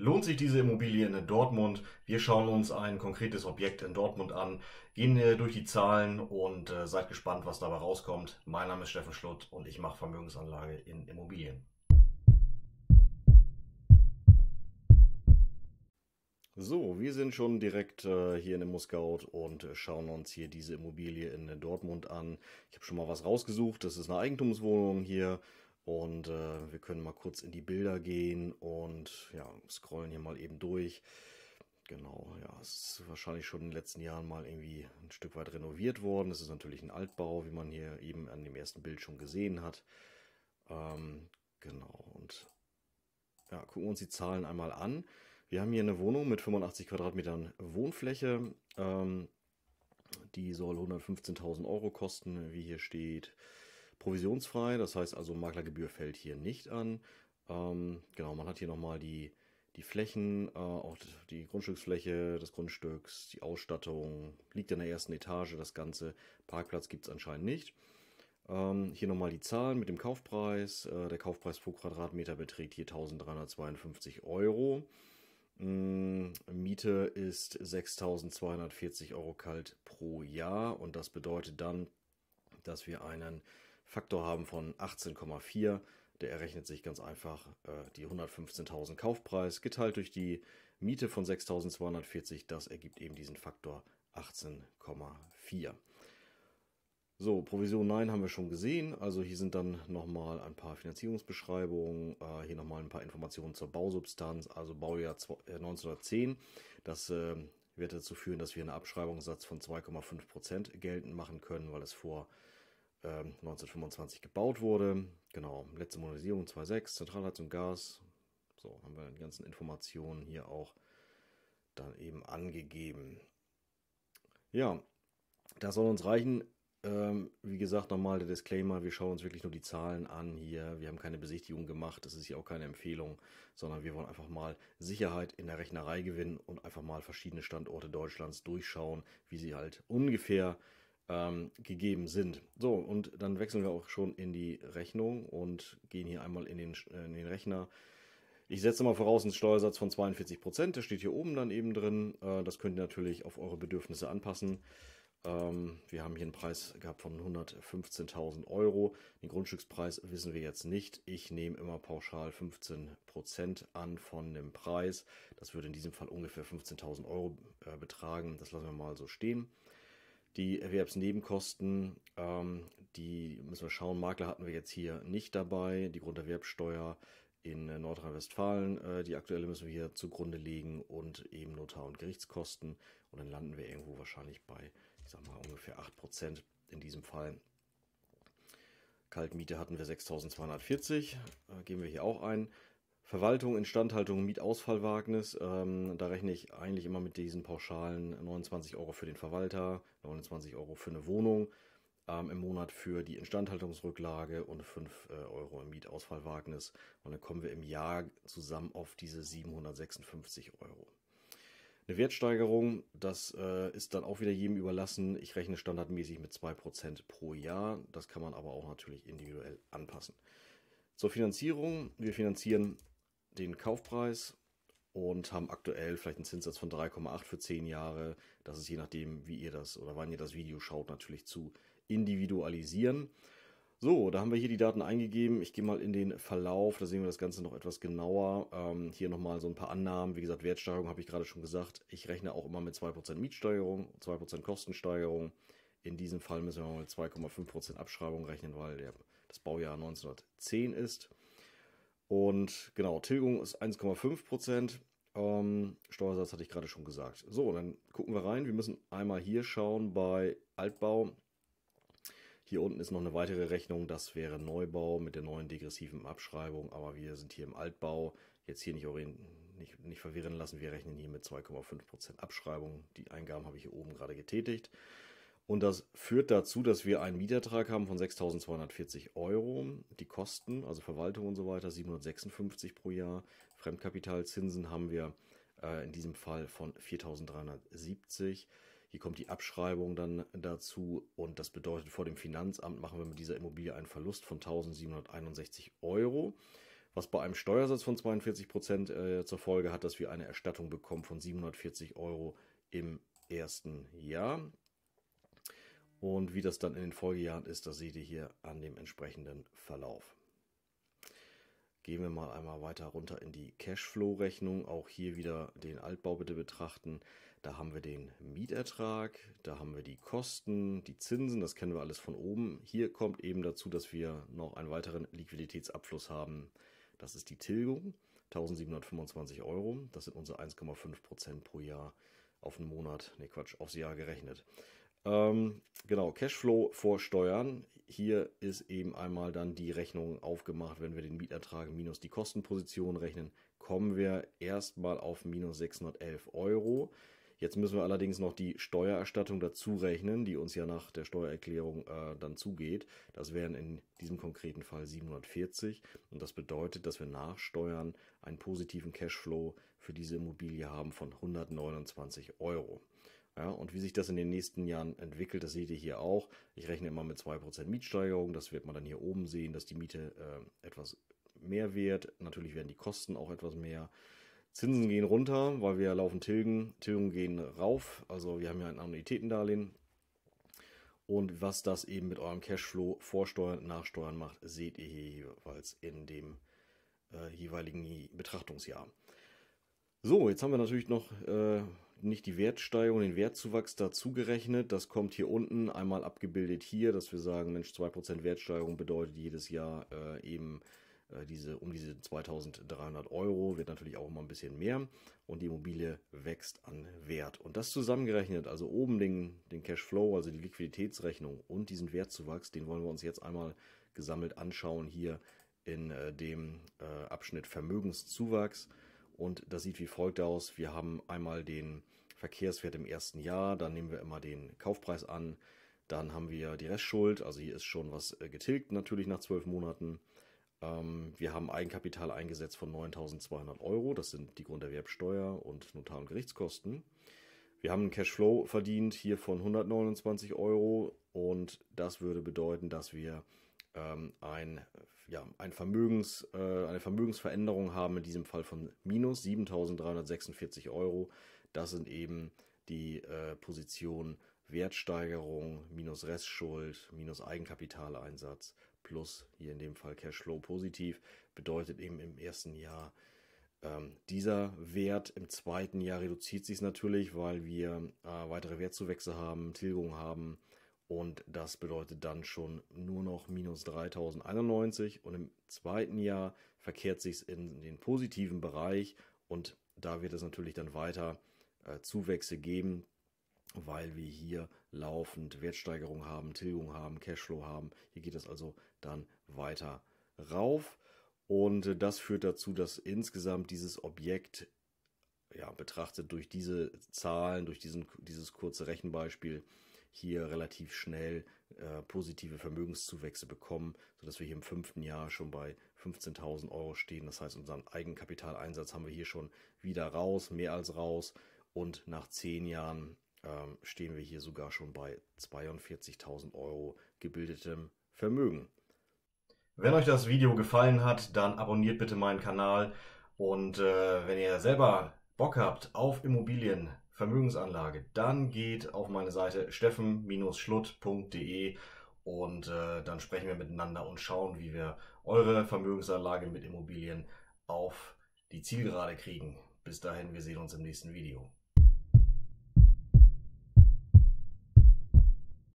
Lohnt sich diese Immobilie in Dortmund? Wir schauen uns ein konkretes Objekt in Dortmund an, gehen äh, durch die Zahlen und äh, seid gespannt, was dabei rauskommt. Mein Name ist Steffen Schlutt und ich mache Vermögensanlage in Immobilien. So, wir sind schon direkt äh, hier in dem Muscout und äh, schauen uns hier diese Immobilie in Dortmund an. Ich habe schon mal was rausgesucht. Das ist eine Eigentumswohnung hier und äh, wir können mal kurz in die Bilder gehen und ja, scrollen hier mal eben durch. Genau, ja, es ist wahrscheinlich schon in den letzten Jahren mal irgendwie ein Stück weit renoviert worden. Es ist natürlich ein Altbau, wie man hier eben an dem ersten Bild schon gesehen hat. Ähm, genau, und ja, gucken wir uns die Zahlen einmal an. Wir haben hier eine Wohnung mit 85 Quadratmetern Wohnfläche. Ähm, die soll 115.000 Euro kosten, wie hier steht provisionsfrei. Das heißt also, Maklergebühr fällt hier nicht an. Ähm, genau, man hat hier nochmal die, die Flächen, äh, auch die Grundstücksfläche des Grundstücks, die Ausstattung, liegt in der ersten Etage das Ganze. Parkplatz gibt es anscheinend nicht. Ähm, hier nochmal die Zahlen mit dem Kaufpreis. Äh, der Kaufpreis pro Quadratmeter beträgt hier 1352 Euro. Mm, Miete ist 6240 Euro kalt pro Jahr und das bedeutet dann, dass wir einen Faktor haben von 18,4. Der errechnet sich ganz einfach äh, die 115.000 Kaufpreis geteilt durch die Miete von 6.240. Das ergibt eben diesen Faktor 18,4. So, Provision 9 haben wir schon gesehen. Also hier sind dann nochmal ein paar Finanzierungsbeschreibungen, äh, hier nochmal ein paar Informationen zur Bausubstanz, also Baujahr 1910. Äh, das äh, wird dazu führen, dass wir einen Abschreibungssatz von 2,5% geltend machen können, weil es vor 1925 ähm, gebaut wurde. Genau, letzte Modernisierung 2.6, Zentralheizung Gas. So, haben wir die ganzen Informationen hier auch dann eben angegeben. Ja, das soll uns reichen. Ähm, wie gesagt, nochmal der Disclaimer, wir schauen uns wirklich nur die Zahlen an hier. Wir haben keine Besichtigung gemacht, das ist hier auch keine Empfehlung, sondern wir wollen einfach mal Sicherheit in der Rechnerei gewinnen und einfach mal verschiedene Standorte Deutschlands durchschauen, wie sie halt ungefähr ähm, gegeben sind. So, und dann wechseln wir auch schon in die Rechnung und gehen hier einmal in den, äh, in den Rechner. Ich setze mal voraus einen Steuersatz von 42 Prozent, der steht hier oben dann eben drin. Äh, das könnt ihr natürlich auf eure Bedürfnisse anpassen. Ähm, wir haben hier einen Preis gehabt von 115.000 Euro. Den Grundstückspreis wissen wir jetzt nicht. Ich nehme immer pauschal 15 Prozent an von dem Preis. Das würde in diesem Fall ungefähr 15.000 Euro äh, betragen. Das lassen wir mal so stehen. Die Erwerbsnebenkosten, ähm, die müssen wir schauen. Makler hatten wir jetzt hier nicht dabei. Die Grunderwerbsteuer in Nordrhein-Westfalen, äh, die aktuelle müssen wir hier zugrunde legen und eben Notar- und Gerichtskosten. Und dann landen wir irgendwo wahrscheinlich bei, ich sag mal, ungefähr 8% in diesem Fall. Kaltmiete hatten wir 6240, äh, geben wir hier auch ein. Verwaltung, Instandhaltung, Mietausfallwagnis, ähm, da rechne ich eigentlich immer mit diesen pauschalen 29 Euro für den Verwalter, 29 Euro für eine Wohnung ähm, im Monat für die Instandhaltungsrücklage und 5 äh, Euro im Mietausfallwagnis. Und dann kommen wir im Jahr zusammen auf diese 756 Euro. Eine Wertsteigerung, das äh, ist dann auch wieder jedem überlassen. Ich rechne standardmäßig mit 2% pro Jahr. Das kann man aber auch natürlich individuell anpassen. Zur Finanzierung. Wir finanzieren den Kaufpreis und haben aktuell vielleicht einen Zinssatz von 3,8 für 10 Jahre. Das ist je nachdem, wie ihr das oder wann ihr das Video schaut, natürlich zu individualisieren. So, da haben wir hier die Daten eingegeben. Ich gehe mal in den Verlauf, da sehen wir das Ganze noch etwas genauer. Ähm, hier nochmal so ein paar Annahmen. Wie gesagt, Wertsteigerung habe ich gerade schon gesagt. Ich rechne auch immer mit 2% Mietsteigerung, 2% Kostensteigerung. In diesem Fall müssen wir mal mit 2,5% Abschreibung rechnen, weil der, das Baujahr 1910 ist. Und genau, Tilgung ist 1,5 Prozent. Ähm, Steuersatz hatte ich gerade schon gesagt. So, dann gucken wir rein. Wir müssen einmal hier schauen bei Altbau. Hier unten ist noch eine weitere Rechnung. Das wäre Neubau mit der neuen degressiven Abschreibung. Aber wir sind hier im Altbau. Jetzt hier nicht, nicht, nicht verwirren lassen. Wir rechnen hier mit 2,5% Abschreibung. Die Eingaben habe ich hier oben gerade getätigt. Und das führt dazu, dass wir einen Mietertrag haben von 6.240 Euro. Die Kosten, also Verwaltung und so weiter, 756 pro Jahr. Fremdkapitalzinsen haben wir äh, in diesem Fall von 4.370. Hier kommt die Abschreibung dann dazu und das bedeutet, vor dem Finanzamt machen wir mit dieser Immobilie einen Verlust von 1.761 Euro was bei einem Steuersatz von 42 Prozent äh, zur Folge hat, dass wir eine Erstattung bekommen von 740 Euro im ersten Jahr und wie das dann in den Folgejahren ist, das seht ihr hier an dem entsprechenden Verlauf. Gehen wir mal einmal weiter runter in die Cashflow-Rechnung. Auch hier wieder den Altbau bitte betrachten. Da haben wir den Mietertrag, da haben wir die Kosten, die Zinsen, das kennen wir alles von oben. Hier kommt eben dazu, dass wir noch einen weiteren Liquiditätsabfluss haben. Das ist die Tilgung, 1725 Euro. Das sind unsere 1,5 Prozent pro Jahr auf einen Monat, ne Quatsch, aufs Jahr gerechnet. Ähm, genau, Cashflow vor Steuern. Hier ist eben einmal dann die Rechnung aufgemacht, wenn wir den Mietertrag minus die Kostenposition rechnen, kommen wir erstmal auf minus 611 Euro. Jetzt müssen wir allerdings noch die Steuererstattung dazu rechnen, die uns ja nach der Steuererklärung äh, dann zugeht. Das wären in diesem konkreten Fall 740 und das bedeutet, dass wir nach Steuern einen positiven Cashflow für diese Immobilie haben von 129 Euro. Ja, und wie sich das in den nächsten Jahren entwickelt, das seht ihr hier auch. Ich rechne immer mit 2% Mietsteigerung. Das wird man dann hier oben sehen, dass die Miete äh, etwas mehr wird. Natürlich werden die Kosten auch etwas mehr. Zinsen gehen runter, weil wir laufen Tilgen. Tilgen gehen rauf. Also wir haben ja ein Annuitätendarlehen. Und was das eben mit eurem Cashflow vorsteuern, nachsteuern macht, seht ihr hier jeweils in dem äh, jeweiligen Betrachtungsjahr. So, jetzt haben wir natürlich noch äh, nicht die Wertsteigerung, den Wertzuwachs dazugerechnet. Das kommt hier unten einmal abgebildet hier, dass wir sagen, Mensch, 2% Wertsteigerung bedeutet jedes Jahr äh, eben äh, diese, um diese 2300 Euro, wird natürlich auch immer ein bisschen mehr. Und die Immobilie wächst an Wert. Und das zusammengerechnet, also oben den, den Cashflow, also die Liquiditätsrechnung und diesen Wertzuwachs, den wollen wir uns jetzt einmal gesammelt anschauen hier in äh, dem äh, Abschnitt Vermögenszuwachs. Und das sieht wie folgt aus. Wir haben einmal den Verkehrswert im ersten Jahr, dann nehmen wir immer den Kaufpreis an, dann haben wir die Restschuld, also hier ist schon was äh, getilgt natürlich nach zwölf Monaten. Ähm, wir haben Eigenkapital eingesetzt von 9.200 Euro, das sind die Grunderwerbsteuer und Notar- und Gerichtskosten. Wir haben einen Cashflow verdient hier von 129 Euro und das würde bedeuten, dass wir ähm, ein, ja, ein Vermögens, äh, eine Vermögensveränderung haben, in diesem Fall von minus 7.346 Euro. Das sind eben die äh, Positionen Wertsteigerung minus Restschuld minus Eigenkapitaleinsatz plus hier in dem Fall Cashflow positiv bedeutet eben im ersten Jahr ähm, dieser Wert. Im zweiten Jahr reduziert sich es natürlich, weil wir äh, weitere Wertzuwächse haben, Tilgung haben und das bedeutet dann schon nur noch minus 3091 und im zweiten Jahr verkehrt sich es in den positiven Bereich und da wird es natürlich dann weiter äh, Zuwächse geben, weil wir hier laufend Wertsteigerung haben, Tilgung haben, Cashflow haben. Hier geht es also dann weiter rauf. Und äh, das führt dazu, dass insgesamt dieses Objekt, ja, betrachtet durch diese Zahlen, durch diesen, dieses kurze Rechenbeispiel, hier relativ schnell äh, positive Vermögenszuwächse bekommen, sodass wir hier im fünften Jahr schon bei 15.000 Euro stehen. Das heißt, unseren Eigenkapitaleinsatz haben wir hier schon wieder raus, mehr als raus. Und nach zehn Jahren ähm, stehen wir hier sogar schon bei 42.000 Euro gebildetem Vermögen. Wenn euch das Video gefallen hat, dann abonniert bitte meinen Kanal. Und äh, wenn ihr selber Bock habt auf Immobilien, Vermögensanlage, dann geht auf meine Seite steffen-schlutt.de und äh, dann sprechen wir miteinander und schauen, wie wir eure Vermögensanlage mit Immobilien auf die Zielgerade kriegen. Bis dahin, wir sehen uns im nächsten Video.